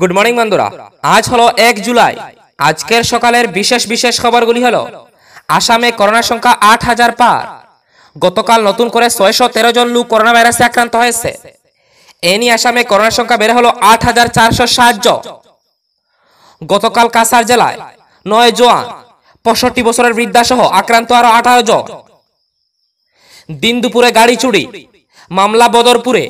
good morning বন্ধুরা আজ হলো এক জুলাই আজকের সকালের বিশেষ বিশেষ খবরগুলি হলো আসামে করোনা সংখ্যা আট হাজার পার গতকাল নতুন করে ছয়শো তেরো জন লোক করোনা ভাইরাসে আক্রান্ত হয়েছে এ নিয়ে আসামে করোনা সংখ্যা বেড়ে হলো আট হাজার চারশো সাত জন গতকাল কাসার জেলায় নয় জোয়ান পঁয়ষট্টি বছরের বৃদ্ধাসহ আক্রান্ত আরো আঠারো জন দিন দুপুরে গাড়ি চুরি মামলা বদরপুরে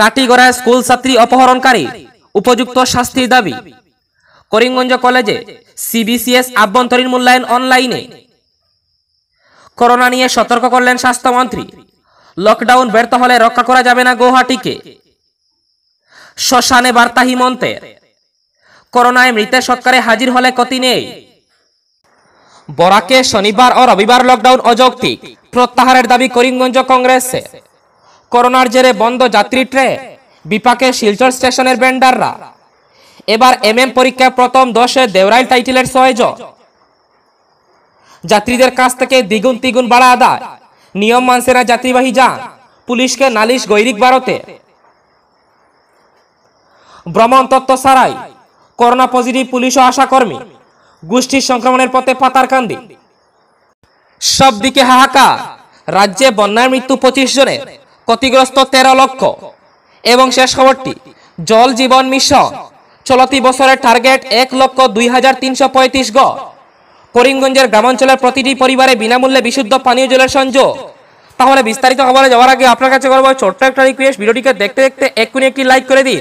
কাটিগড়ায় স্কুল ছাত্রী অপহরণকারী উপযুক্ত শাস্তির দাবি করিমগঞ্জ কলেজে সিবিসিএস আভ্যন্তরীণ মূল্যায়ন অনলাইনে করোনা নিয়ে সতর্ক করলেন স্বাস্থ্যমন্ত্রী লকডাউন ব্যর্থ হলে রক্ষা করা যাবে না গৌহাটিকে শ্মশানে বার্তা হিমন্তের করোনায় মৃতের সৎকারে হাজির হলে কতি নেই বরাকে শনিবার ও রবিবার লকডাউন অযৌক্তিক প্রত্যাহারের দাবি করিমগঞ্জ কংগ্রেসের করোনার জেরে বন্ধ যাত্রী ট্রে বিপাকে শিলচর স্টেশনের ব্যান্ডাররা এবার এম এম পরীক্ষায় প্রথম দশে দেওরাইল টাইটেলের সহেজ যাত্রীদের কাছ থেকে দ্বিগুণ তিগুণ বাড়া আদায় নিয়ম মানছে না যাত্রীবাহী যান পুলিশকে নালিশ গৈরিক ভারতে ভ্রমণ তত্ত্ব ছাড়াই করোনা পজিটিভ পুলিশ ও আশাকর্মী গোষ্ঠীর সংক্রমণের পথে কান্দি সব দিকে হাহাকা রাজ্যে বন্যার মৃত্যু পঁচিশ জনের ক্ষতিগ্রস্ত তেরো লক্ষ এবং শেষ খবরটি জল জীবন মিশন চলতি বছরের টার্গেট এক লক্ষ দুই হাজার তিনশো পঁয়ত্রিশ গ করিমগঞ্জের গ্রামাঞ্চলের প্রতিটি পরিবারে বিনামূল্যে বিশুদ্ধ পানীয় জলের সংযোগ তাহলে বিস্তারিত খবরে যাওয়ার আগে আপনার কাছে করবো ছোট্ট একটা রিকোয়েস্ট ভিডিওটিকে দেখতে দেখতে এক্ষুনি একটি লাইক করে দিন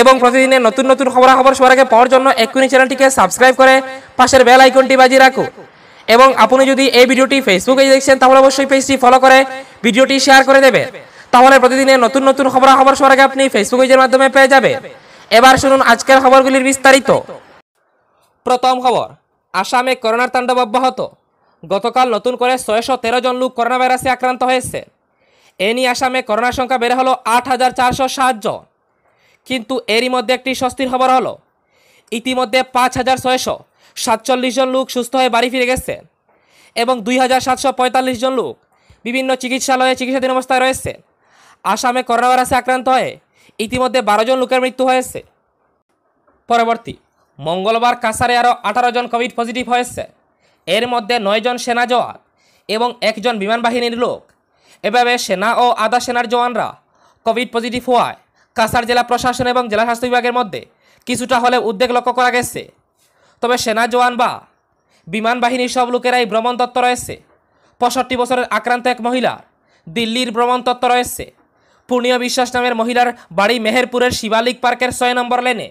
এবং প্রতিদিনের নতুন নতুন খবরাখবর সবার আগে পাওয়ার জন্য এক্ষুনি চ্যানেলটিকে সাবস্ক্রাইব করে পাশের বেল আইকনটি বাজিয়ে রাখুন এবং আপনি যদি এই ভিডিওটি ফেসবুকে দেখছেন তাহলে অবশ্যই পেজটি ফলো করে ভিডিওটি শেয়ার করে দেবে তাহলে প্রতিদিনের নতুন নতুন খবর খবর সবার আগে আপনি ফেসবুক মাধ্যমে পেয়ে যাবে এবার শুনুন আজকের খবরগুলির বিস্তারিত প্রথম খবর আসামে করোনার তাণ্ডব অব্যাহত গতকাল নতুন করে ছয়শো তেরো জন লোক করোনা ভাইরাসে আক্রান্ত হয়েছে এ নিয়ে আসামে করোনার সংখ্যা বেড়ে হলো আট হাজার চারশো জন কিন্তু এরই মধ্যে একটি স্বস্তির খবর হলো ইতিমধ্যে পাঁচ হাজার ছয়শো সাতচল্লিশ জন লোক সুস্থ হয়ে বাড়ি ফিরে গেছে এবং দুই হাজার সাতশো পঁয়তাল্লিশ জন লোক বিভিন্ন চিকিৎসালয়ে চিকিৎসাধীন অবস্থায় রয়েছে আসামে করোনা ভাইরাসে আক্রান্ত হয় ইতিমধ্যে বারো জন লোকের মৃত্যু হয়েছে পরবর্তী মঙ্গলবার কাসারে আরও আঠারো জন কোভিড পজিটিভ হয়েছে এর মধ্যে নয়জন সেনা জওয়ান এবং একজন বিমান বাহিনীর লোক এভাবে সেনা ও আধা সেনার জওয়ানরা কোভিড পজিটিভ হওয়ায় কাসার জেলা প্রশাসন এবং জেলা স্বাস্থ্য বিভাগের মধ্যে কিছুটা হলে উদ্বেগ লক্ষ্য করা গেছে তবে সেনা জওয়ান বা বিমান বাহিনীর সব লোকেরাই ভ্রমণ তত্ত্ব রয়েছে পঁয়ষট্টি বছরের আক্রান্ত এক মহিলার দিল্লির ভ্রমণ তত্ত্ব রয়েছে পূর্ণিয়া বিশ্বাস নামের মহিলার বাড়ি মেহেরপুরের শিবালিক পার্কের ছয় নম্বর লেনে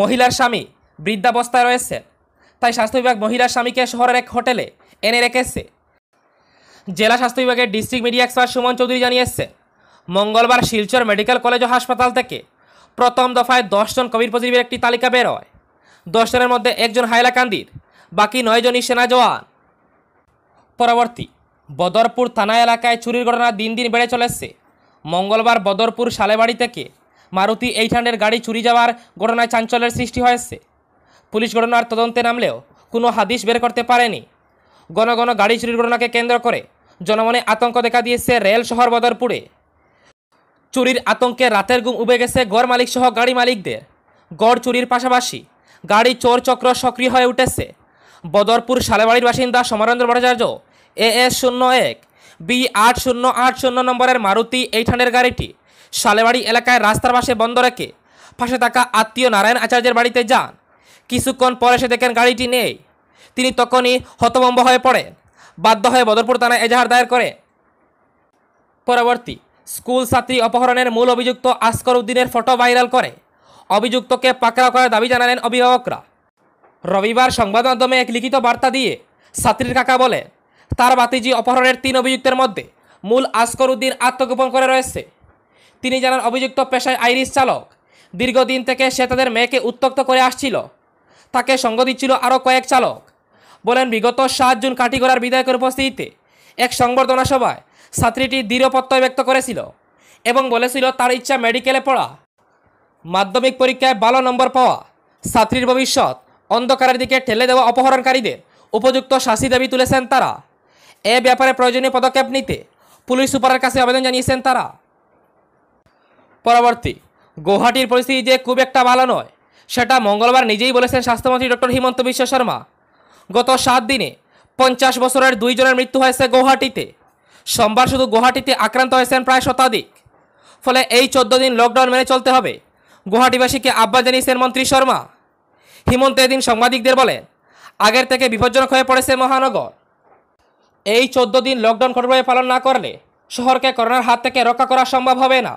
মহিলার স্বামী বৃদ্ধাবস্থায় রয়েছেন তাই স্বাস্থ্য বিভাগ মহিলার স্বামীকে শহরের এক হোটেলে এনে রেখেছে জেলা স্বাস্থ্য বিভাগের district media expert Suman Chowdhury জানিয়েছে মঙ্গলবার শিলচর মেডিকেল কলেজ ও হাসপাতাল থেকে প্রথম দফায় দশজন কোভিড পজিটিভের একটি তালিকা বের হয় দশজনের মধ্যে একজন হাইলাকান্দির বাকি নয়জনই সেনা জওয়ান পরবর্তী বদরপুর থানা এলাকায় চুরির ঘটনা দিন দিন বেড়ে চলেছে মঙ্গলবার বদরপুর সালেবাড়ি থেকে মারুতি এইট হান্ড্রেড গাড়ি চুরি যাওয়ার ঘটনায় চাঞ্চল্যের সৃষ্টি হয়েছে পুলিশ ঘটনার তদন্তে নামলেও কোনো হাদিস বের করতে পারেনি গণ গণ গাড়ি চুরির ঘটনাকে কেন্দ্র করে জনমনে আতঙ্ক দেখা দিয়েছে রেল শহর বদরপুরে চুরির আতঙ্কে রাতের গুম উবে গেছে গড় মালিক সহ গাড়ি মালিকদের গড় চুরির পাশাপাশি গাড়ি চোর চক্র সক্রিয় হয়ে উঠেছে বদরপুর সালেবাড়ির বাসিন্দা সমরেন্দ্র ভট্টাচার্য এ এস শূন্য এক বি আট শূন্য আট শূন্য নম্বরের মারুতি এইট হান্ড্রেড গাড়িটি সালেবাড়ি এলাকায় রাস্তার পাশে বন্ধ রেখে পাশে থাকা আত্মীয় নারায়ণ আচার্যের বাড়িতে যান কিছুক্ষণ পরে সে দেখেন গাড়িটি নেই তিনি তখনই হতভম্ব হয়ে পড়েন বাধ্য হয়ে বদরপুর থানায় এজাহার দায়ের করে পরবর্তী স্কুল ছাত্রী অপহরণের মূল অভিযুক্ত আসকর উদ্দিনের ফটো ভাইরাল করে অভিযুক্তকে পাকড়াও করার দাবি জানালেন অভিভাবকরা রবিবার সংবাদ মাধ্যমে এক লিখিত বার্তা দিয়ে ছাত্রীর কাকা বলেন তার বাতিজি অপহরণের তিন অভিযুক্তের মধ্যে মূল আসকর উদ্দিন আত্মগোপন করে রয়েছে তিনি জানান অভিযুক্ত পেশায় আইরিশ চালক দীর্ঘদিন থেকে সে তাদের মেয়েকে উত্তক্ত করে আসছিল তাকে সঙ্গ দিচ্ছিল আরও কয়েক চালক বলেন বিগত সাত জুন কাটিগড়ার বিধায়কের উপস্থিতিতে এক সংবর্ধনা সভায় ছাত্রীটি দৃঢ় প্রত্যয় ব্যক্ত করেছিল এবং বলেছিল তার ইচ্ছা মেডিকেলে পড়া মাধ্যমিক পরীক্ষায় ভালো নম্বর পাওয়া ছাত্রীর ভবিষ্যৎ অন্ধকারের দিকে ঠেলে দেওয়া অপহরণকারীদের উপযুক্ত শাস্তি দাবি তুলেছেন তারা এ ব্যাপারে প্রয়োজনীয় পদক্ষেপ নিতে পুলিশ সুপারের কাছে আবেদন জানিয়েছেন তারা পরবর্তী গৌহাটির পরিস্থিতি যে খুব একটা ভালো নয় সেটা মঙ্গলবার নিজেই বলেছেন স্বাস্থ্যমন্ত্রী ডক্টর হিমন্ত বিশ্ব শর্মা গত সাত দিনে পঞ্চাশ বছরের দুইজনের মৃত্যু হয়েছে গৌহাটিতে সোমবার শুধু গৌহাটিতে আক্রান্ত হয়েছেন প্রায় শতাধিক ফলে এই চোদ্দ দিন লকডাউন মেনে চলতে হবে গুয়াহাটিবাসীকে আহ্বান জানিয়েছেন মন্ত্রী শর্মা হিমন্ত এদিন সাংবাদিকদের বলেন আগের থেকে বিপজ্জনক হয়ে পড়েছে মহানগর এই চোদ্দ দিন লকডাউন কঠোরভাবে পালন না করলে শহরকে করোনার হাত থেকে রক্ষা করা সম্ভব হবে না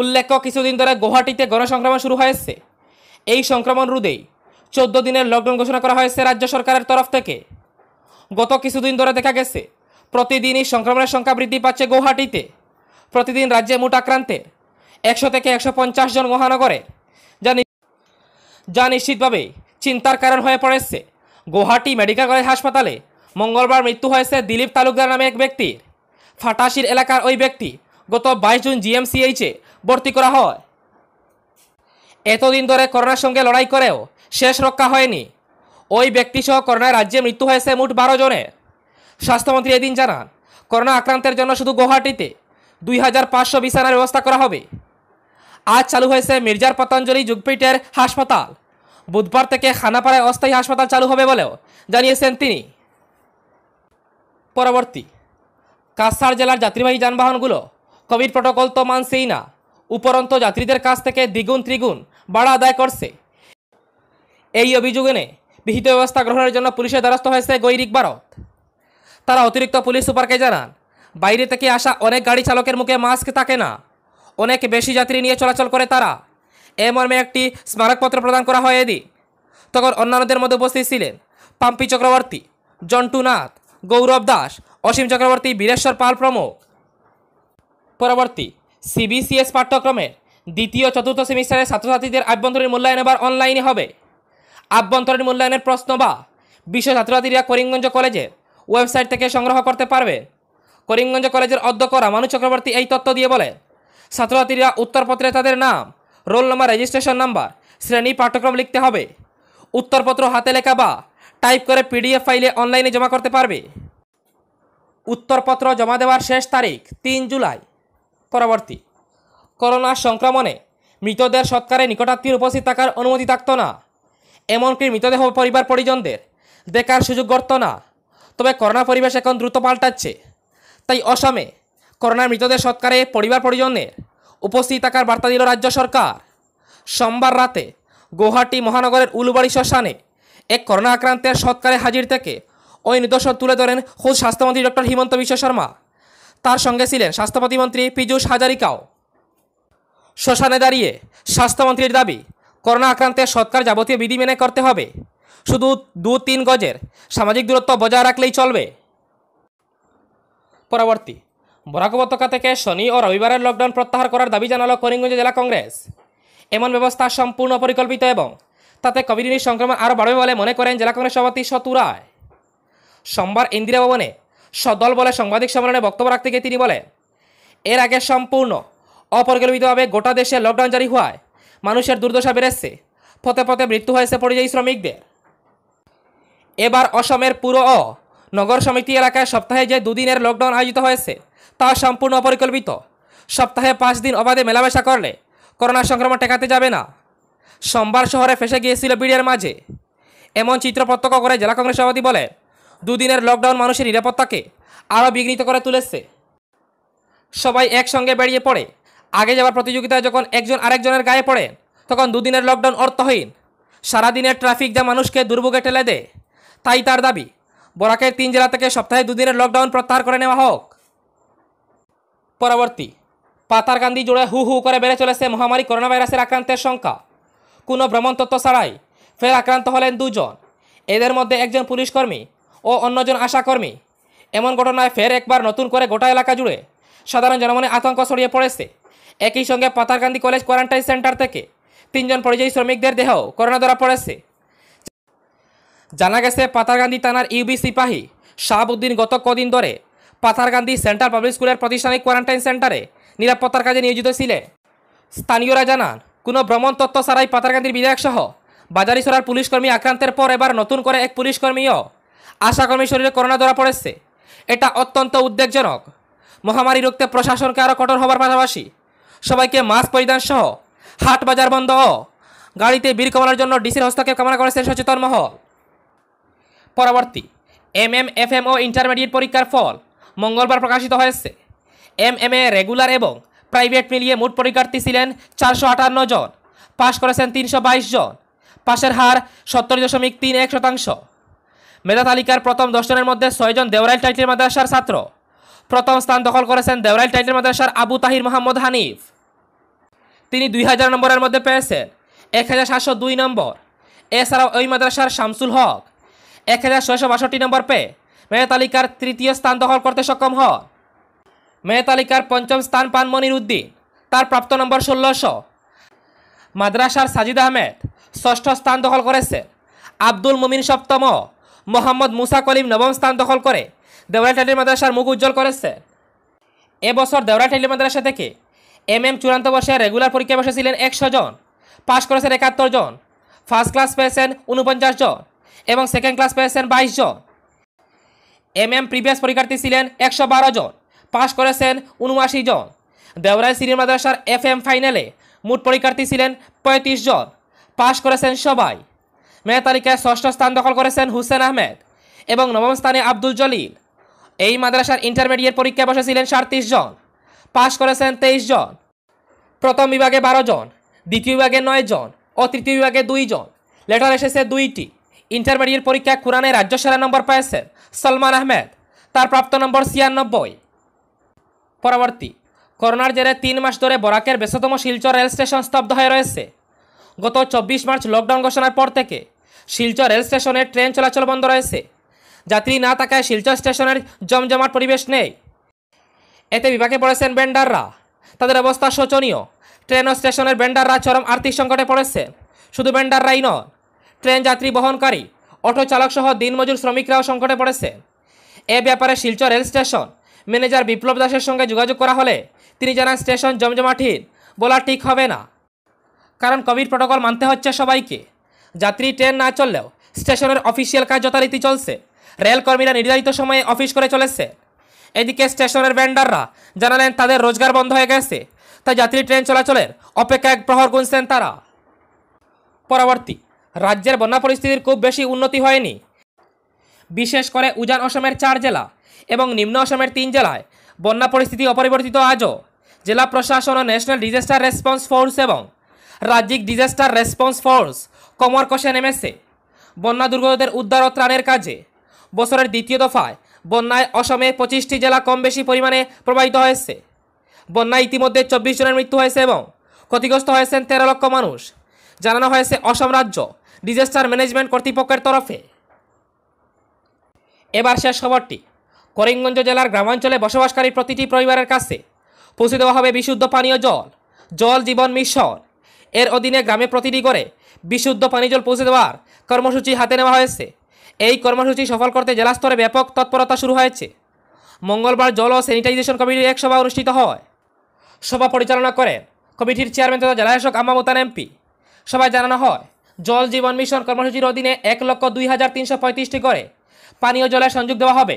উল্লেখ্য কিছুদিন ধরে গুয়াহাটিতে গণসংক্রমণ শুরু হয়েছে এই সংক্রমণ রোধেই চোদ্দ দিনের লকডাউন ঘোষণা করা হয়েছে রাজ্য সরকারের তরফ থেকে গত কিছুদিন ধরে দেখা গেছে প্রতিদিনই সংক্রমণের সংখ্যা বৃদ্ধি পাচ্ছে গৌহাটিতে প্রতিদিন রাজ্যে মোট আক্রান্তের একশো থেকে একশো পঞ্চাশ জন মহানগরে যা যা নিশ্চিতভাবে চিন্তার কারণ হয়ে পড়েছে গৌহাটি মেডিকেল কলেজ হাসপাতালে মঙ্গলবার মৃত্যু হয়েছে দিলীপ তালুকদার নামে এক ব্যক্তির ফাটাশির এলাকার ওই ব্যক্তি গত বাইশ জুন জিএমসিএইচে ভর্তি করা হয় এতদিন ধরে করোনার সঙ্গে লড়াই করেও শেষ রক্ষা হয়নি ওই ব্যক্তিসহ করোনায় রাজ্যে মৃত্যু হয়েছে মোট বারো জনের স্বাস্থ্যমন্ত্রী এদিন জানান করোনা আক্রান্তের জন্য শুধু গুয়াহাটিতে দুই হাজার পাঁচশো বিছানার ব্যবস্থা করা হবে আজ চালু হয়েছে মির্জার পতঞ্জলি যুগপীঠের হাসপাতাল বুধবার থেকে খানাপাড়ায় অস্থায়ী হাসপাতাল চালু হবে বলেও জানিয়েছেন তিনি পরবর্তী কাছাড় জেলার যাত্রীবাহী যানবাহনগুলো কোভিড প্রোটোকল তো মানছেই না উপরন্ত যাত্রীদের কাছ থেকে দ্বিগুণ ত্রিগুণ বাড়া আদায় করছে এই অভিযোগে বিহিত ব্যবস্থা গ্রহণের জন্য পুলিশের দ্বারস্থ হয়েছে গৈরিক ভারত তারা অতিরিক্ত পুলিশ সুপারকে জানান বাইরে থেকে আসা অনেক গাড়ি চালকের মুখে মাস্ক থাকে না অনেক বেশি যাত্রী নিয়ে চলাচল করে তারা এ মর্মে একটি স্মারকপত্র প্রদান করা হয় এদিন তখন অন্যান্যদের মধ্যে উপস্থিত ছিলেন পাম্পি চক্রবর্তী জন্টু নাথ গৌরব দাস অসীম চক্রবর্তী বীরেশ্বর পাল প্রমুখ পরবর্তী সিবিসিএস পাঠ্যক্রমের দ্বিতীয় চতুর্থ সেমিস্টারের ছাত্রছাত্রীদের আভ্যন্তরীণ মূল্যায়ন এবার অনলাইনে হবে আভ্যন্তরীণ মূল্যায়নের প্রশ্ন বা বিশ্ব ছাত্রছাত্রীরা করিমগঞ্জ কলেজের ওয়েবসাইট থেকে সংগ্রহ করতে পারবে করিমগঞ্জ কলেজের অধ্যক্ষ রামানু চক্রবর্তী এই তথ্য দিয়ে বলে ছাত্রছাত্রীরা উত্তরপত্রে তাদের নাম রোল নাম্বার রেজিস্ট্রেশন নাম্বার শ্রেণী পাঠ্যক্রম লিখতে হবে উত্তরপত্র হাতে লেখা বা টাইপ করে পিডিএফ ফাইলে অনলাইনে জমা করতে পারবে উত্তরপত্র জমা দেওয়ার শেষ তারিখ তিন জুলাই পরবর্তী করোনা সংক্রমণে মৃতদের সৎকারে নিকটাত্মীয় উপস্থিত থাকার অনুমতি থাকত না এমনকি মৃতদেহ পরিবার পরিজনদের দেখার সুযোগ গড়ত না তবে করোনা পরিবেশ এখন দ্রুত পাল্টাচ্ছে তাই অসমে করোনা মৃতদের সৎকারে পরিবার পরিজনের উপস্থিত থাকার বার্তা দিল রাজ্য সরকার সোমবার রাতে গৌহাটি মহানগরের উলুবাড়ি শ্মশানে এক করোনা আক্রান্তের সৎকারে হাজির থেকে ওই নিদর্শন তুলে ধরেন খোদ স্বাস্থ্যমন্ত্রী ডক্টর হিমন্ত বিশ্ব শর্মা তার সঙ্গে ছিলেন স্বাস্থ্য প্রতিমন্ত্রী পীযূষ হাজারিকাও শ্মশানে দাঁড়িয়ে স্বাস্থ্যমন্ত্রীর দাবি করোনা আক্রান্তের সৎকার যাবতীয় বিধি মেনে করতে হবে শুধু দু তিন গজের সামাজিক দূরত্ব বজায় রাখলেই চলবে পরবর্তী বরাক উপত্যকা থেকে শনি ও রবিবারের লকডাউন প্রত্যাহার করার দাবি জানালো করিমগঞ্জ জেলা কংগ্রেস এমন ব্যবস্থা সম্পূর্ণ পরিকল্পিত এবং তাতে কোভিড সংক্রমণ আরও বাড়বে বলে মনে করেন জেলা কংগ্রেস সভাপতি রায় সোমবার ইন্দিরা ভবনে সদল বলে সাংবাদিক সম্মেলনে বক্তব্য রাখতে গিয়ে তিনি বলেন এর আগে সম্পূর্ণ অপরিকল্পিতভাবে গোটা দেশে লকডাউন জারি হওয়ায় মানুষের দুর্দশা বেড়েছে পথে পথে মৃত্যু হয়েছে পরিযায়ী শ্রমিকদের এবার অসমের পুর ও নগর সমিতি এলাকায় সপ্তাহে যে দুদিনের লকডাউন আয়োজিত হয়েছে তা সম্পূর্ণ অপরিকল্পিত সপ্তাহে পাঁচ দিন অবাধে মেলামেশা করলে করোনা সংক্রমণ টেকাতে যাবে না সোমবার শহরে ফেসে গিয়েছিল ভিড়ের মাঝে এমন চিত্র প্রত্যক্ষ করে জেলা কংগ্রেস সভাপতি বলেন দুদিনের লকডাউন মানুষের নিরাপত্তাকে আরও বিঘ্নিত করে তুলেছে সবাই একসঙ্গে বেরিয়ে পড়ে আগে যাওয়ার প্রতিযোগিতায় যখন একজন আরেকজনের গায়ে পড়ে তখন দুদিনের লকডাউন অর্থহীন সারাদিনের ট্রাফিক যা মানুষকে দুর্ভোগে ঠেলে দেয় তাই তার দাবি বরাকের তিন জেলা থেকে সপ্তাহে দুদিনের লকডাউন প্রত্যাহার করে নেওয়া হোক পরবর্তী পাতারকান্দি জুড়ে হু হু করে বেড়ে চলেছে মহামারী করোনা ভাইরাসের আক্রান্তের সংখ্যা কোনো ভ্রমণ তথ্য ছাড়াই ফের আক্রান্ত হলেন দুজন এদের মধ্যে একজন পুলিশকর্মী ও অন্যজন আশাকর্মী এমন ঘটনায় ফের একবার নতুন করে গোটা এলাকা জুড়ে সাধারণ জনমনে আতঙ্ক ছড়িয়ে পড়েছে একই সঙ্গে পাতারকান্দি কলেজ কোয়ারেন্টাইন সেন্টার থেকে তিনজন পরিযায়ী শ্রমিকদের দেহ করোনা ধরা পড়েছে জানা গেছে পাতারকান্দি থানার ইউবি সিপাহী শাহাবুদ্দিন গত কদিন ধরে পাতারকান্দি সেন্ট্রাল পাবলিক স্কুলের প্রতিষ্ঠানিক কোয়ারেন্টাইন সেন্টারে নিরাপত্তার কাজে নিয়োজিত ছিলেন স্থানীয়রা জানান কোনো ভ্রমণ তত্ত্ব ছাড়াই পাতারকান্দির বিধায়কসহ বাজারিছড়ার পুলিশকর্মী আক্রান্তের পর এবার নতুন করে এক পুলিশকর্মীও আশাকর্মীর শরীরে করোনা ধরা পড়েছে এটা অত্যন্ত উদ্বেগজনক মহামারী রুখতে প্রশাসনকে আরও কঠোর হবার পাশাপাশি সবাইকে মাস্ক পরিধান সহ হাট বাজার বন্ধ গাড়িতে বীর কমানোর জন্য ডিসির হস্তক্ষেপ কামনা করেছেন সচেতন মহল পরবর্তী এম এম এফ এম ও ইন্টারমিডিয়েট পরীক্ষার ফল মঙ্গলবার প্রকাশিত হয়েছে এম এম এ রেগুলার এবং প্রাইভেট মিলিয়ে মোট পরীক্ষার্থী ছিলেন চারশো আটান্ন জন পাশ করেছেন তিনশো বাইশ জন পাশের হার সত্তর দশমিক তিন এক শতাংশ মেধা তালিকার প্রথম দশজনের মধ্যে ছয়জন দেওরাইল টাইটেল মাদ্রাসার ছাত্র প্রথম স্থান দখল করেছেন দেওরাইল টাইটেল মাদ্রাসার আবু তাহির মোহাম্মদ হানিফ তিনি দুই হাজার নম্বরের মধ্যে পেয়েছেন এক হাজার সাতশো দুই নম্বর এছাড়াও ওই মাদ্রাসার শামসুল হক এক হাজার ছয়শো বাষট্টি নম্বর পেয়ে মেধা তালিকার তৃতীয় স্থান দখল করতে সক্ষম হন মেয়ে তালিকার পঞ্চম স্থান পান মনির উদ্দিন তার প্রাপ্ত নম্বর ষোলোশো মাদ্রাসার সাজিদ আহমেদ ষষ্ঠ স্থান দখল করেছেন আব্দুল মুমিন সপ্তম মোহাম্মদ মুসা কলিম নবম স্থান দখল করে দেওরাটালি মাদ্রাসার মুখ উজ্জ্বল করেছে এবছর দেওরাটালি মাদ্রাসা থেকে এম এম চূড়ান্ত বর্ষে রেগুলার পরীক্ষা বসেছিলেন একশো জন পাশ করেছেন একাত্তর জন ফার্স্ট ক্লাস পেয়েছেন উনপঞ্চাশ জন এবং সেকেন্ড ক্লাস পেয়েছেন বাইশ জন এম এম প্রিভিয়াস পরীক্ষার্থী ছিলেন একশো জন পাশ করেছেন উনআশি জন দেওরাই সিনিয়র মাদ্রাসার এফ এম ফাইনালে মোট পরীক্ষার্থী ছিলেন পঁয়ত্রিশ জন পাশ করেছেন সবাই মে তালিকায় ষষ্ঠ স্থান দখল করেছেন হুসেন আহমেদ এবং নবম স্থানে আব্দুল জলিল এই মাদ্রাসার ইন্টারমিডিয়েট পরীক্ষায় বসেছিলেন সাড়ত্রিশ জন পাশ করেছেন তেইশ জন প্রথম বিভাগে বারো জন দ্বিতীয় বিভাগে নয় জন ও তৃতীয় বিভাগে দুই জন লেটার এসেছে দুইটি ইন্টারমিডিয়েট পরীক্ষায় কোরআনে রাজ্য নম্বর পেয়েছেন সলমান আহমেদ তার প্রাপ্ত নম্বর ছিয়ানব্বই পরবর্তী করোনার জেরে তিন মাস ধরে বরাকের ব্যস্ততম শিলচর রেল স্টেশন স্তব্ধ হয়ে রয়েছে গত চব্বিশ মার্চ লকডাউন ঘোষণার পর থেকে শিলচর রেল স্টেশনে ট্রেন চলাচল বন্ধ রয়েছে যাত্রী না থাকায় শিলচর স্টেশনের জমজমাট পরিবেশ নেই এতে বিভাগে পড়েছেন বেন্ডাররা তাদের অবস্থা শোচনীয় ট্রেন ও স্টেশনের বেন্ডাররা চরম আর্থিক সংকটে পড়েছে শুধু বেন্ডাররাই নয় ট্রেন যাত্রী বহনকারী অটো চালকসহ দিনমজুর শ্রমিকরাও সংকটে পড়েছে এ ব্যাপারে Silchar rail station manager Biplab দাসের সঙ্গে যোগাযোগ করা হলে তিনি জানান স্টেশন জমজমাঠির বলা ঠিক হবে না কারণ কোভিড প্রোটোকল মানতে হচ্ছে সবাইকে যাত্রী ট্রেন না চললেও স্টেশনের অফিসিয়াল কাজ যথারীতি চলছে রেলকর্মীরা নির্ধারিত সময়ে অফিস করে চলেছে এদিকে স্টেশনের ভেন্ডাররা জানালেন তাদের রোজগার বন্ধ হয়ে গেছে তাই যাত্রী ট্রেন চলাচলের অপেক্ষা এক প্রহর গুনছেন তারা পরবর্তী রাজ্যের বন্যা পরিস্থিতির খুব বেশি উন্নতি হয়নি বিশেষ করে উজান অসমের চার জেলা এবং নিম্ন আসামের তিন জেলায় বন্যা পরিস্থিতি অপরিবর্তিত আজও জেলা প্রশাসন ও ন্যাশনাল ডিজাস্টার রেসপন্স ফোর্স এবং রাজ্যিক ডিজাস্টার রেসপন্স ফোর্স কমর কষে নেমেছে বন্যা দুর্গতদের উদ্ধার ও ত্রাণের কাজে বছরের দ্বিতীয় দফায় বন্যায় অসমে পঁচিশটি জেলা কম বেশি পরিমাণে প্রবাহিত হয়েছে বন্যায় ইতিমধ্যে চব্বিশ জনের মৃত্যু হয়েছে এবং ক্ষতিগ্রস্ত হয়েছেন তেরো লক্ষ মানুষ জানানো হয়েছে অসম রাজ্য ডিজাস্টার ম্যানেজমেন্ট কর্তৃপক্ষের তরফে এবার শেষ খবরটি করিমগঞ্জ জেলার গ্রামাঞ্চলে বসবাসকারী প্রতিটি পরিবারের কাছে পৌঁছে দেওয়া হবে বিশুদ্ধ পানীয় জল জল জীবন মিশন এর অধীনে গ্রামে প্রতিটি করে বিশুদ্ধ পানীয় জল পৌঁছে দেওয়ার কর্মসূচি হাতে নেওয়া হয়েছে এই কর্মসূচি সফল করতে জেলা স্তরে ব্যাপক তৎপরতা শুরু হয়েছে মঙ্গলবার জল ও স্যানিটাইজেশন কমিটির এক সভা অনুষ্ঠিত হয় সভা পরিচালনা করেন কমিটির চেয়ারম্যান তথা জেলাশাসক আমামতান এমপি সভায় জানানো হয় জল জীবন মিশন কর্মসূচির অধীনে এক লক্ষ দুই হাজার তিনশো পঁয়ত্রিশটি করে পানীয় জলের সংযোগ দেওয়া হবে